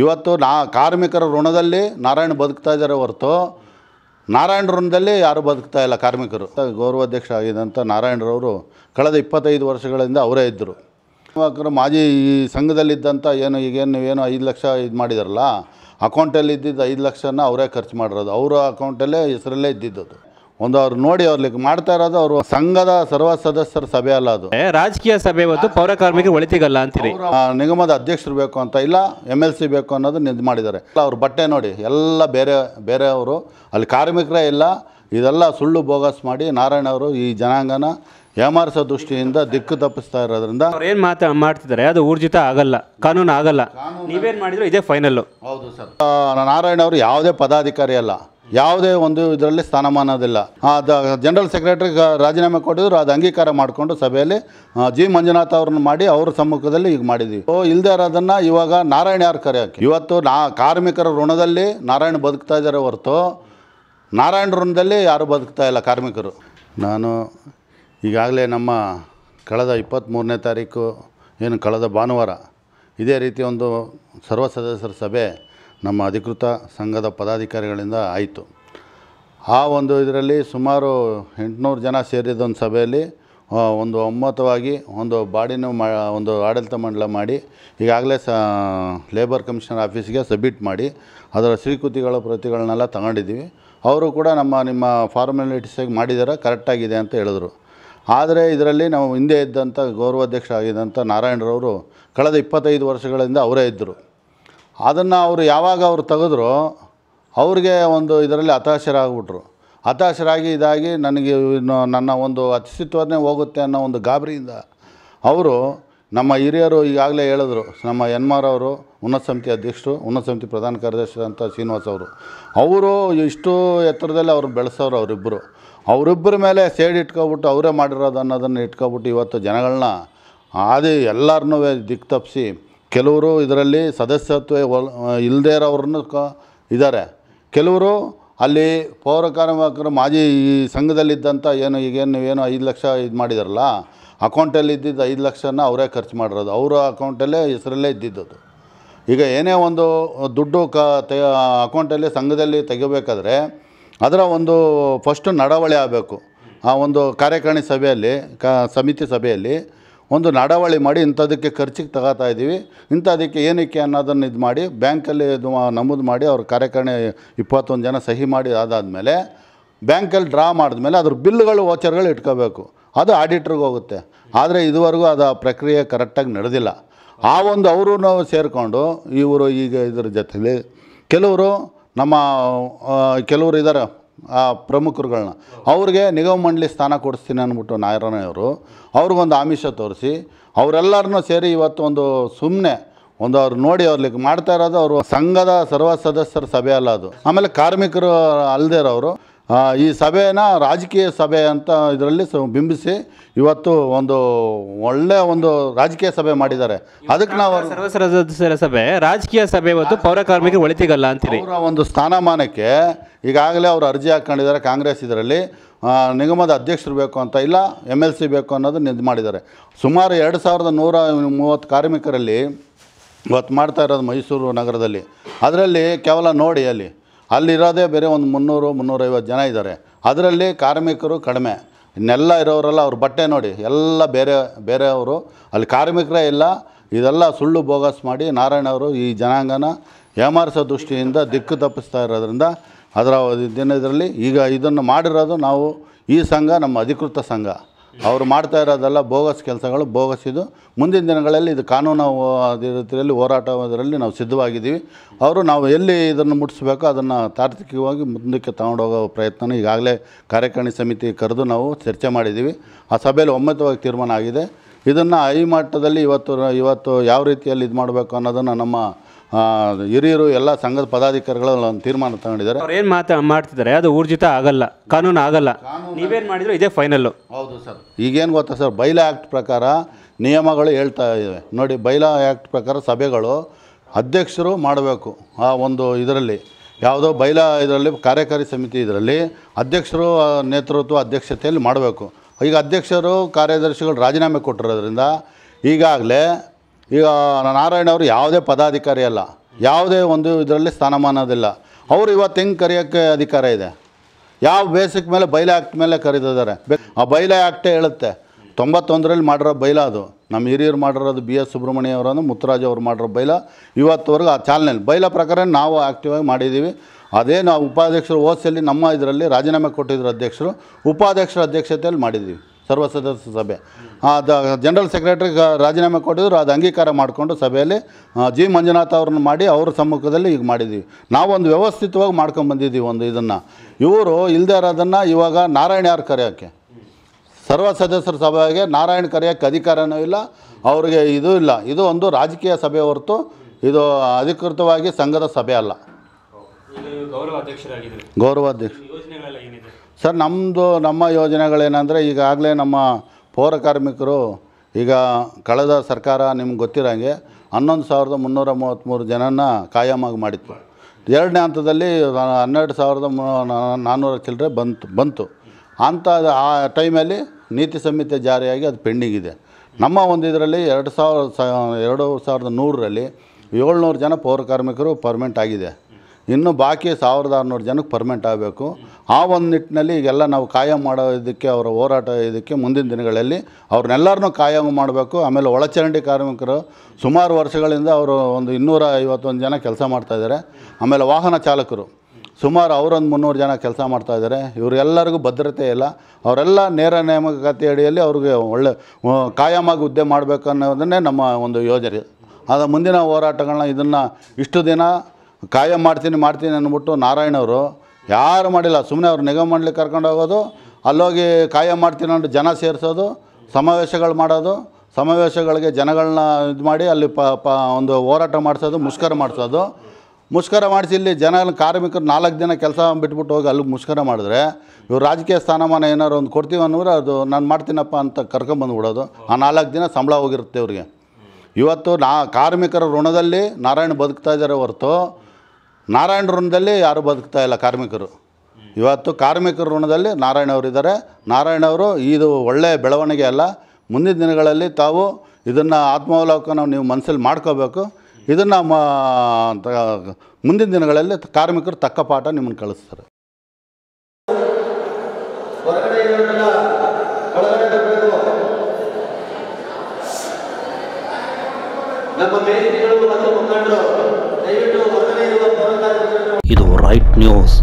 ಇವತ್ತು ನಾ ಕಾರ್ಮಿಕರ ಋಣದಲ್ಲಿ ನಾರಾಯಣ ಬದುಕ್ತಾ ಇದ್ದಾರೆ ಹೊರತು ನಾರಾಯಣ ಋಣದಲ್ಲಿ ಯಾರು ಬದುಕ್ತಾ ಇಲ್ಲ ಕಾರ್ಮಿಕರು ಗೌರವಾಧ್ಯಕ್ಷ ಆಗಿದ್ದಂಥ ನಾರಾಯಣರವರು ಕಳೆದ ಇಪ್ಪತ್ತೈದು ವರ್ಷಗಳಿಂದ ಅವರೇ ಇದ್ದರು ಯುವಕರು ಮಾಜಿ ಈ ಸಂಘದಲ್ಲಿದ್ದಂಥ ಏನು ಈಗೇನು ಏನು ಐದು ಲಕ್ಷ ಇದು ಮಾಡಿದಾರಲ್ಲ ಅಕೌಂಟಲ್ಲಿ ಇದ್ದಿದ್ದು ಐದು ಲಕ್ಷನ ಅವರೇ ಖರ್ಚು ಮಾಡಿರೋದು ಅವರ ಅಕೌಂಟಲ್ಲೇ ಹೆಸರಲ್ಲೇ ಇದ್ದಿದ್ದದು ಒಂದು ಅವ್ರು ನೋಡಿ ಅವ್ರಿಗೆ ಮಾಡ್ತಾ ಇರೋದು ಅವರು ಸಂಘದ ಸರ್ವ ಸದಸ್ಯರ ಸಭೆ ಅಲ್ಲ ಅದು ರಾಜಕೀಯ ಸಭೆ ಮತ್ತು ಪೌರ ಕಾರ್ಮಿಕ ಒಳಿತಿಗಲ್ಲ ಅಂತೀರಿ ನಿಗಮದ ಅಧ್ಯಕ್ಷರು ಬೇಕು ಅಂತ ಇಲ್ಲ ಎಮ್ ಎಲ್ ಸಿ ಬೇಕು ಅನ್ನೋದು ನಿದ್ ಮಾಡಿದ್ದಾರೆ ಅವ್ರ ಬಟ್ಟೆ ನೋಡಿ ಎಲ್ಲ ಬೇರೆ ಬೇರೆಯವರು ಅಲ್ಲಿ ಕಾರ್ಮಿಕರೇ ಇಲ್ಲ ಇದೆಲ್ಲ ಸುಳ್ಳು ಬೋಗಸ್ ಮಾಡಿ ನಾರಾಯಣ ಅವರು ಈ ಜನಾಂಗನ ಏಮಾರಿಸೋ ದೃಷ್ಟಿಯಿಂದ ದಿಕ್ಕು ತಪ್ಪಿಸ್ತಾ ಇರೋದ್ರಿಂದ ಅವ್ರು ಏನು ಮಾಡ್ತಿದ್ದಾರೆ ಅದು ಊರ್ಜಿತ ಆಗಲ್ಲ ಕಾನೂನು ಆಗಲ್ಲ ನೀವೇನ್ ಮಾಡಿದ್ರು ಇದೇ ಫೈನಲ್ ಹೌದು ಸರ್ ನಾರಾಯಣ ಅವರು ಯಾವುದೇ ಪದಾಧಿಕಾರಿ ಅಲ್ಲ ಯಾವುದೇ ಒಂದು ಇದರಲ್ಲಿ ಸ್ಥಾನಮಾನದಿಲ್ಲ ಜನರಲ್ ಸೆಕ್ರೆಟರಿ ರಾಜೀನಾಮೆ ಕೊಟ್ಟಿದ್ರು ಅದು ಅಂಗೀಕಾರ ಮಾಡಿಕೊಂಡು ಸಭೆಯಲ್ಲಿ ಜಿ ಮಂಜುನಾಥ್ ಅವ್ರನ್ನ ಮಾಡಿ ಅವ್ರ ಸಮ್ಮುಖದಲ್ಲಿ ಈಗ ಮಾಡಿದ್ವಿ ಸೊ ಇಲ್ಲದೆ ಇರೋದನ್ನು ಇವಾಗ ನಾರಾಯಣ ಯಾರು ಕರೆಯೋಕೆ ಇವತ್ತು ನಾ ಕಾರ್ಮಿಕರ ಋಣದಲ್ಲಿ ನಾರಾಯಣ ಬದುಕ್ತಾ ಇದ್ದಾರೆ ಹೊರತು ನಾರಾಯಣ ಋಣದಲ್ಲಿ ಯಾರು ಬದುಕ್ತಾ ಇಲ್ಲ ಕಾರ್ಮಿಕರು ನಾನು ಈಗಾಗಲೇ ನಮ್ಮ ಕಳೆದ ಇಪ್ಪತ್ತ್ಮೂರನೇ ತಾರೀಕು ಏನು ಕಳೆದ ಭಾನುವಾರ ಇದೇ ರೀತಿ ಒಂದು ಸರ್ವ ಸದಸ್ಯರ ಸಭೆ ನಮ್ಮ ಅಧಿಕೃತ ಸಂಘದ ಪದಾಧಿಕಾರಿಗಳಿಂದ ಆಯಿತು ಆ ಒಂದು ಇದರಲ್ಲಿ ಸುಮಾರು ಎಂಟುನೂರು ಜನ ಸೇರಿದ ಒಂದು ಸಭೆಯಲ್ಲಿ ಒಂದು ಒಮ್ಮತವಾಗಿ ಒಂದು ಬಾಡಿನ ಮಾ ಒಂದು ಆಡಳಿತ ಮಂಡಲ ಮಾಡಿ ಈಗಾಗಲೇ ಸ ಲೇಬರ್ ಕಮಿಷನರ್ ಆಫೀಸ್ಗೆ ಸಬ್ಮಿಟ್ ಮಾಡಿ ಅದರ ಸ್ವೀಕೃತಿಗಳ ಪ್ರತಿಗಳನ್ನೆಲ್ಲ ತಗೊಂಡಿದ್ದೀವಿ ಅವರು ಕೂಡ ನಮ್ಮ ನಿಮ್ಮ ಫಾರ್ಮಾಲಿಟೀಸಾಗಿ ಮಾಡಿದಾರೆ ಕರೆಕ್ಟಾಗಿದೆ ಅಂತ ಹೇಳಿದರು ಆದರೆ ಇದರಲ್ಲಿ ನಾವು ಹಿಂದೆ ಇದ್ದಂಥ ಗೌರವಾಧ್ಯಕ್ಷ ನಾರಾಯಣರವರು ಕಳೆದ ಇಪ್ಪತ್ತೈದು ವರ್ಷಗಳಿಂದ ಅವರೇ ಇದ್ದರು ಅದನ್ನು ಅವರು ಯಾವಾಗ ಅವರು ತೆಗೆದ್ರು ಅವ್ರಿಗೆ ಒಂದು ಇದರಲ್ಲಿ ಹತಾಶರಾಗ್ಬಿಟ್ರು ಹತಾಶರಾಗಿ ಇದಾಗಿ ನನಗೆ ನನ್ನ ಒಂದು ಅಸ್ತಿತ್ವನೇ ಹೋಗುತ್ತೆ ಅನ್ನೋ ಒಂದು ಗಾಬರಿಯಿಂದ ಅವರು ನಮ್ಮ ಹಿರಿಯರು ಈಗಾಗಲೇ ಹೇಳಿದ್ರು ನಮ್ಮ ಎನ್ ಅವರು ಉನ್ನತ ಸಮಿತಿ ಅಧ್ಯಕ್ಷರು ಉನ್ನತ ಸಮಿತಿ ಪ್ರಧಾನ ಕಾರ್ಯದರ್ಶಿ ಅಂತ ಶ್ರೀನಿವಾಸ್ ಅವರು ಅವರು ಇಷ್ಟು ಎತ್ತರದಲ್ಲಿ ಅವ್ರು ಬೆಳೆಸೋರು ಅವರಿಬ್ಬರು ಅವರಿಬ್ಬರ ಮೇಲೆ ಸೇಡ್ ಇಟ್ಕೊಬಿಟ್ಟು ಅವರೇ ಮಾಡಿರೋದು ಅನ್ನೋದನ್ನು ಇಟ್ಕೊಬಿಟ್ಟು ಇವತ್ತು ಜನಗಳನ್ನ ಆದಿ ಎಲ್ಲರನ್ನೂ ದಿಕ್ಕು ತಪ್ಪಿಸಿ ಕೆಲವರು ಇದರಲ್ಲಿ ಸದಸ್ಯತ್ವ ಇಲ್ಲದೇ ಇರೋವ್ರನ್ನು ಕ ಇದ್ದಾರೆ ಕೆಲವರು ಅಲ್ಲಿ ಪೌರ ಕಾರ್ಮಿಕರು ಮಾಜಿ ಈ ಸಂಘದಲ್ಲಿದ್ದಂಥ ಏನು ಈಗೇನು ಏನು ಐದು ಲಕ್ಷ ಇದು ಮಾಡಿದಾರಲ್ಲ ಅಕೌಂಟಲ್ಲಿ ಇದ್ದಿದ್ದು ಐದು ಲಕ್ಷನ ಅವರೇ ಖರ್ಚು ಮಾಡಿರೋದು ಅವರ ಅಕೌಂಟಲ್ಲೇ ಹೆಸರಲ್ಲೇ ಇದ್ದಿದ್ದದು ಈಗ ಏನೇ ಒಂದು ದುಡ್ಡು ಕ ತ ಅಕೌಂಟಲ್ಲಿ ಸಂಘದಲ್ಲಿ ತೆಗಿಬೇಕಾದ್ರೆ ಅದರ ಒಂದು ಫಸ್ಟು ನಡವಳಿ ಆಗಬೇಕು ಆ ಒಂದು ಕಾರ್ಯಕಾರಿಣಿ ಸಭೆಯಲ್ಲಿ ಕ ಸಮಿತಿ ಸಭೆಯಲ್ಲಿ ಒಂದು ನಡವಳಿ ಮಾಡಿ ಇಂಥದಕ್ಕೆ ಖರ್ಚಿಗೆ ತಗೋತಾ ಇದ್ದೀವಿ ಇಂಥದಕ್ಕೆ ಏನಕ್ಕೆ ಅನ್ನೋದನ್ನು ಇದು ಮಾಡಿ ಬ್ಯಾಂಕಲ್ಲಿ ಇದು ನಮೂದು ಮಾಡಿ ಅವ್ರ ಕಾರ್ಯಕಾರಿಣಿ ಇಪ್ಪತ್ತೊಂದು ಜನ ಸಹಿ ಮಾಡಿ ಅದಾದಮೇಲೆ ಬ್ಯಾಂಕಲ್ಲಿ ಡ್ರಾ ಮಾಡಿದ್ಮೇಲೆ ಅದ್ರ ಬಿಲ್ಗಳು ವಾಚರ್ಗಳು ಇಟ್ಕೋಬೇಕು ಅದು ಆಡಿಟ್ರಿಗೆ ಹೋಗುತ್ತೆ ಆದರೆ ಇದುವರೆಗೂ ಅದು ಆ ಪ್ರಕ್ರಿಯೆ ಕರೆಕ್ಟಾಗಿ ನಡೆದಿಲ್ಲ ಆ ಒಂದು ಅವರು ಸೇರಿಕೊಂಡು ಇವರು ಈಗ ಇದ್ರ ಜೊತೆಲಿ ಕೆಲವರು ನಮ್ಮ ಕೆಲವರು ಇದ್ದಾರೆ ಆ ಪ್ರಮುಖರುಗಳನ್ನ ಅವ್ರಿಗೆ ನಿಗಮ ಮಂಡಳಿ ಸ್ಥಾನ ಕೊಡಿಸ್ತೀನಿ ಅಂದ್ಬಿಟ್ಟು ನಾರಾಯಣಯವರು ಅವ್ರಿಗೊಂದು ಆಮಿಷ ತೋರಿಸಿ ಅವರೆಲ್ಲರನ್ನೂ ಸೇರಿ ಇವತ್ತು ಒಂದು ಸುಮ್ಮನೆ ಒಂದು ಅವ್ರು ನೋಡಿ ಅವ್ರಿಗೆ ಮಾಡ್ತಾ ಇರೋದು ಅವರು ಸಂಘದ ಸರ್ವ ಸದಸ್ಯರ ಸಭೆ ಅಲ್ಲ ಅದು ಆಮೇಲೆ ಕಾರ್ಮಿಕರು ಅಲ್ಲದೇ ಇರೋರು ಈ ಸಭೆನ ರಾಜಕೀಯ ಸಭೆ ಅಂತ ಇದರಲ್ಲಿ ಬಿಂಬಿಸಿ ಇವತ್ತು ಒಂದು ಒಳ್ಳೆ ಒಂದು ರಾಜಕೀಯ ಸಭೆ ಮಾಡಿದ್ದಾರೆ ಅದಕ್ಕೆ ನಾವು ಸಭೆ ರಾಜಕೀಯ ಸಭೆ ಇವತ್ತು ಪೌರ ಕಾರ್ಮಿಕ ಒಳಿತಿಗಲ್ಲ ಅಂತೀರಿ ಒಂದು ಸ್ಥಾನಮಾನಕ್ಕೆ ಈಗಾಗಲೇ ಅವರು ಅರ್ಜಿ ಹಾಕ್ಕೊಂಡಿದ್ದಾರೆ ಕಾಂಗ್ರೆಸ್ ಇದರಲ್ಲಿ ನಿಗಮದ ಅಧ್ಯಕ್ಷರು ಬೇಕು ಅಂತ ಇಲ್ಲ ಎಮ್ ಎಲ್ ಸಿ ಬೇಕು ಅನ್ನೋದು ನಿಂತು ಮಾಡಿದ್ದಾರೆ ಸುಮಾರು ಎರಡು ಸಾವಿರದ ನೂರ ಮೂವತ್ತು ಕಾರ್ಮಿಕರಲ್ಲಿ ಇವತ್ತು ಮಾಡ್ತಾ ಇರೋದು ಮೈಸೂರು ನಗರದಲ್ಲಿ ಅದರಲ್ಲಿ ಕೇವಲ ನೋಡಿ ಅಲ್ಲಿ ಅಲ್ಲಿರೋದೇ ಬೇರೆ ಒಂದು ಮುನ್ನೂರು ಮುನ್ನೂರೈವತ್ತು ಜನ ಇದ್ದಾರೆ ಅದರಲ್ಲಿ ಕಾರ್ಮಿಕರು ಕಡಿಮೆ ಇನ್ನೆಲ್ಲ ಇರೋರೆಲ್ಲ ಅವ್ರ ಬಟ್ಟೆ ನೋಡಿ ಎಲ್ಲ ಬೇರೆ ಬೇರೆಯವರು ಅಲ್ಲಿ ಕಾರ್ಮಿಕರೇ ಇಲ್ಲ ಇದೆಲ್ಲ ಸುಳ್ಳು ಬೋಗಸ್ ಮಾಡಿ ನಾರಾಯಣವರು ಈ ಜನಾಂಗನ ಏಮಾರಿಸೋ ದೃಷ್ಟಿಯಿಂದ ದಿಕ್ಕು ತಪ್ಪಿಸ್ತಾ ಇರೋದ್ರಿಂದ ಅದರ ದಿನ ಇದರಲ್ಲಿ ಈಗ ಇದನ್ನು ಮಾಡಿರೋದು ನಾವು ಈ ಸಂಘ ನಮ್ಮ ಅಧಿಕೃತ ಸಂಘ ಅವರು ಮಾಡ್ತಾ ಇರೋದೆಲ್ಲ ಬೋಗಸ್ ಕೆಲಸಗಳು ಬೋಗಸ್ ಇದು ಮುಂದಿನ ದಿನಗಳಲ್ಲಿ ಇದು ಕಾನೂನು ರೀತಿಯಲ್ಲಿ ಹೋರಾಟದರಲ್ಲಿ ನಾವು ಸಿದ್ಧವಾಗಿದ್ದೀವಿ ಅವರು ನಾವು ಎಲ್ಲಿ ಇದನ್ನು ಮುಟ್ಟಿಸ್ಬೇಕು ಅದನ್ನು ತಾರ್ಕಿಕವಾಗಿ ಮುಂದಕ್ಕೆ ತಗೊಂಡೋಗೋ ಪ್ರಯತ್ನ ಈಗಾಗಲೇ ಕಾರ್ಯಕಾರಿಣಿ ಸಮಿತಿ ಕರೆದು ನಾವು ಚರ್ಚೆ ಮಾಡಿದ್ದೀವಿ ಆ ಸಭೆಯಲ್ಲಿ ಒಮ್ಮತವಾಗಿ ತೀರ್ಮಾನ ಆಗಿದೆ ಇದನ್ನು ಈ ಮಟ್ಟದಲ್ಲಿ ಇವತ್ತು ಇವತ್ತು ಯಾವ ರೀತಿಯಲ್ಲಿ ಇದು ಮಾಡಬೇಕು ಅನ್ನೋದನ್ನು ನಮ್ಮ ಹಿರಿಯರು ಎಲ್ಲ ಸಂಘದ ಪದಾಧಿಕಾರಿಗಳು ಒಂದು ತೀರ್ಮಾನ ತಗೊಂಡಿದ್ದಾರೆ ಅವ್ರು ಏನು ಮಾತಾ ಮಾಡ್ತಿದ್ದಾರೆ ಅದು ಊರ್ಜಿತ ಆಗಲ್ಲ ಕಾನೂನು ಆಗಲ್ಲ ನೀವೇನು ಮಾಡಿದ್ರು ಇದೇ ಫೈನಲ್ಲು ಹೌದು ಸರ್ ಈಗೇನು ಗೊತ್ತಾ ಸರ್ ಬೈಲಾ ಆ್ಯಕ್ಟ್ ಪ್ರಕಾರ ನಿಯಮಗಳು ಹೇಳ್ತಾ ಇದೆ ನೋಡಿ ಬೈಲಾ ಆ್ಯಕ್ಟ್ ಪ್ರಕಾರ ಸಭೆಗಳು ಅಧ್ಯಕ್ಷರು ಮಾಡಬೇಕು ಆ ಒಂದು ಇದರಲ್ಲಿ ಯಾವುದೋ ಬೈಲಾ ಇದರಲ್ಲಿ ಕಾರ್ಯಕಾರಿ ಸಮಿತಿ ಇದರಲ್ಲಿ ಅಧ್ಯಕ್ಷರು ನೇತೃತ್ವ ಅಧ್ಯಕ್ಷತೆಯಲ್ಲಿ ಮಾಡಬೇಕು ಈಗ ಅಧ್ಯಕ್ಷರು ಕಾರ್ಯದರ್ಶಿಗಳು ರಾಜೀನಾಮೆ ಕೊಟ್ಟಿರೋದ್ರಿಂದ ಈಗಾಗಲೇ ಈಗ ನಾರಾಯಣ ಅವರು ಯಾವುದೇ ಪದಾಧಿಕಾರಿ ಅಲ್ಲ ಯಾವುದೇ ಒಂದು ಇದರಲ್ಲಿ ಸ್ಥಾನಮಾನದಿಲ್ಲ ಅವರು ಇವತ್ತು ಹೆಂಗೆ ಕರೆಯೋಕ್ಕೆ ಅಧಿಕಾರ ಇದೆ ಯಾವ ಬೇಸಿಕ್ ಮೇಲೆ ಬೈಲ ಆ್ಯಕ್ಟ್ ಮೇಲೆ ಕರೀತಿದ್ದಾರೆ ಆ ಬೈಲ ಆ್ಯಕ್ಟೇ ಹೇಳುತ್ತೆ ತೊಂಬತ್ತೊಂದರಲ್ಲಿ ಮಾಡಿರೋ ಬೈಲ ಅದು ನಮ್ಮ ಹಿರಿಯರು ಮಾಡಿರೋದು ಬಿ ಎಸ್ ಸುಬ್ರಹ್ಮಣ್ಯ ಅವರನ್ನು ಮುತ್ತುರಾಜ್ ಅವರು ಮಾಡಿರೋ ಬೈಲ ಇವತ್ತವರೆಗೂ ಆ ಚಾಲನೆಯಲ್ಲಿ ಬೈಲ ಪ್ರಕಾರ ನಾವು ಆ್ಯಕ್ಟಿವ್ ಆಗಿ ಮಾಡಿದ್ದೀವಿ ಅದೇ ನಾವು ಉಪಾಧ್ಯಕ್ಷರು ಓದ್ಸಲ್ಲಿ ನಮ್ಮ ಇದರಲ್ಲಿ ರಾಜೀನಾಮೆ ಕೊಟ್ಟಿದ್ರು ಅಧ್ಯಕ್ಷರು ಉಪಾಧ್ಯಕ್ಷರ ಅಧ್ಯಕ್ಷತೆಯಲ್ಲಿ ಮಾಡಿದ್ದೀವಿ ಸರ್ವ ಸದಸ್ಯ ಸಭೆ ಅದು ಜನರಲ್ ಸೆಕ್ರೆಟರಿ ರಾಜೀನಾಮೆ ಕೊಟ್ಟಿದ್ರು ಅದು ಅಂಗೀಕಾರ ಮಾಡಿಕೊಂಡು ಸಭೆಯಲ್ಲಿ ಜಿ ಮಂಜುನಾಥ ಅವ್ರನ್ನ ಮಾಡಿ ಅವ್ರ ಸಮ್ಮುಖದಲ್ಲಿ ಈಗ ಮಾಡಿದ್ದೀವಿ ನಾವೊಂದು ವ್ಯವಸ್ಥಿತವಾಗಿ ಮಾಡ್ಕೊಂಬಂದಿದ್ದೀವಿ ಒಂದು ಇದನ್ನು ಇವರು ಇಲ್ಲದೆ ಇರೋದನ್ನು ಇವಾಗ ನಾರಾಯಣ ಯಾರು ಕರೆಯೋಕ್ಕೆ ಸರ್ವ ಸದಸ್ಯರ ಸಭೆಗೆ ನಾರಾಯಣ ಕರೆಯೋಕ್ಕೆ ಅಧಿಕಾರನೂ ಇಲ್ಲ ಅವ್ರಿಗೆ ಇದು ಇಲ್ಲ ಇದು ಒಂದು ರಾಜಕೀಯ ಸಭೆ ಹೊರತು ಇದು ಅಧಿಕೃತವಾಗಿ ಸಂಘದ ಸಭೆ ಅಲ್ಲ ಗೌರವಾಧ್ಯಕ್ಷ ಸರ್ ನಮ್ಮದು ನಮ್ಮ ಯೋಜನೆಗಳೇನೆಂದರೆ ಈಗಾಗಲೇ ನಮ್ಮ ಪೌರ ಕಾರ್ಮಿಕರು ಈಗ ಕಳೆದ ಸರ್ಕಾರ ನಿಮ್ಗೆ ಗೊತ್ತಿರೋಂಗೆ ಹನ್ನೊಂದು ಸಾವಿರದ ಮುನ್ನೂರ ಮೂವತ್ತ್ಮೂರು ಜನನ ಕಾಯಮಾಗಿ ಮಾಡಿತ್ತು ಎರಡನೇ ಹಂತದಲ್ಲಿ ಹನ್ನೆರಡು ಸಾವಿರದ ನಾನ್ನೂರ ಚಿಲ್ಲರೆ ಬಂತು ಬಂತು ಅಂಥ ಆ ಟೈಮಲ್ಲಿ ನೀತಿ ಸಂಹಿತೆ ಜಾರಿಯಾಗಿ ಅದು ಪೆಂಡಿಂಗ್ ಇದೆ ನಮ್ಮ ಒಂದು ಇದರಲ್ಲಿ ಎರಡು ಸಾವಿರದ ಎರಡು ಸಾವಿರದ ನೂರರಲ್ಲಿ ಏಳ್ನೂರು ಜನ ಪೌರ ಕಾರ್ಮಿಕರು ಪರ್ಮನೆಂಟ್ ಆಗಿದೆ ಇನ್ನು ಬಾಕಿ ಸಾವಿರದ ಆರುನೂರು ಜನಕ್ಕೆ ಪರ್ಮೆಂಟ್ ಆಗಬೇಕು ಆ ಒಂದು ನಿಟ್ಟಿನಲ್ಲಿ ಈಗೆಲ್ಲ ನಾವು ಕಾಯಂ ಮಾಡೋದಕ್ಕೆ ಅವರ ಹೋರಾಟ ಇದಕ್ಕೆ ಮುಂದಿನ ದಿನಗಳಲ್ಲಿ ಅವ್ರನ್ನೆಲ್ಲರನ್ನೂ ಕಾಯಂ ಮಾಡಬೇಕು ಆಮೇಲೆ ಒಳಚರಂಡಿ ಕಾರ್ಮಿಕರು ಸುಮಾರು ವರ್ಷಗಳಿಂದ ಅವರು ಒಂದು ಇನ್ನೂರ ಐವತ್ತೊಂದು ಜನ ಕೆಲಸ ಮಾಡ್ತಾಯಿದ್ದಾರೆ ಆಮೇಲೆ ವಾಹನ ಚಾಲಕರು ಸುಮಾರು ಅವರೊಂದು ಮುನ್ನೂರು ಜನ ಕೆಲಸ ಮಾಡ್ತಾಯಿದ್ದಾರೆ ಇವರೆಲ್ಲರಿಗೂ ಭದ್ರತೆ ಇಲ್ಲ ಅವರೆಲ್ಲ ನೇರ ನೇಮಕಾತಿ ಅಡಿಯಲ್ಲಿ ಅವ್ರಿಗೆ ಒಳ್ಳೆ ಕಾಯಮಾಗಿ ಹುದ್ದೆ ಮಾಡಬೇಕು ಅನ್ನೋದನ್ನೇ ನಮ್ಮ ಒಂದು ಯೋಜನೆ ಆದ ಮುಂದಿನ ಹೋರಾಟಗಳನ್ನ ಇದನ್ನು ಇಷ್ಟು ದಿನ ಕಾಯ ಮಾಡ್ತೀನಿ ಮಾಡ್ತೀನಿ ಅಂದ್ಬಿಟ್ಟು ನಾರಾಯಣವರು ಯಾರು ಮಾಡಿಲ್ಲ ಸುಮ್ಮನೆ ಅವರು ನಿಗಮ ಮಾಡಲಿಕ್ಕೆ ಕರ್ಕೊಂಡು ಹೋಗೋದು ಅಲ್ಲೋಗಿ ಕಾಯಂ ಮಾಡ್ತೀನಿ ಅಂದ್ರೆ ಜನ ಸೇರಿಸೋದು ಸಮಾವೇಶಗಳು ಮಾಡೋದು ಸಮಾವೇಶಗಳಿಗೆ ಜನಗಳನ್ನ ಇದು ಮಾಡಿ ಅಲ್ಲಿ ಪ ಪ ಒಂದು ಹೋರಾಟ ಮಾಡಿಸೋದು ಮುಷ್ಕರ ಮಾಡಿಸೋದು ಮುಷ್ಕರ ಮಾಡಿಸಿ ಇಲ್ಲಿ ಜನ ಕಾರ್ಮಿಕರು ನಾಲ್ಕು ದಿನ ಕೆಲಸ ಬಿಟ್ಬಿಟ್ಟು ಹೋಗಿ ಅಲ್ಲಿಗೆ ಮುಷ್ಕರ ಮಾಡಿದ್ರೆ ಇವ್ರು ರಾಜಕೀಯ ಸ್ಥಾನಮಾನ ಏನಾದ್ರು ಒಂದು ಕೊಡ್ತೀವಿ ಅನ್ನೋರು ಅದು ನಾನು ಮಾಡ್ತೀನಪ್ಪ ಅಂತ ಕರ್ಕೊಂಬಂದ್ಬಿಡೋದು ಆ ನಾಲ್ಕು ದಿನ ಸಂಬಳ ಹೋಗಿರುತ್ತೆ ಅವ್ರಿಗೆ ಇವತ್ತು ನಾ ಕಾರ್ಮಿಕರ ಋಣದಲ್ಲಿ ನಾರಾಯಣ ಬದುಕ್ತಾ ಇದ್ದಾರೆ ಹೊರತು ನಾರಾಯಣ ಋಣದಲ್ಲಿ ಯಾರೂ ಬದುಕ್ತಾ ಇಲ್ಲ ಕಾರ್ಮಿಕರು ಇವತ್ತು ಕಾರ್ಮಿಕರ ಋಣದಲ್ಲಿ ನಾರಾಯಣ ನಾರಾಯಣವರು ಇದು ಒಳ್ಳೆಯ ಬೆಳವಣಿಗೆ ಅಲ್ಲ ಮುಂದಿನ ದಿನಗಳಲ್ಲಿ ತಾವು ಇದನ್ನು ಆತ್ಮಾವಲೋಕನ ನೀವು ಮನಸ್ಸಲ್ಲಿ ಮಾಡ್ಕೋಬೇಕು ಇದನ್ನು ಮುಂದಿನ ದಿನಗಳಲ್ಲಿ ಕಾರ್ಮಿಕರು ತಕ್ಕ ಪಾಠ ನಿಮ್ಮನ್ನು ಕಳಿಸ್ತಾರೆ ನಮ್ಮ ಇದು ರೈಟ್ ನ್ಯೂಸ್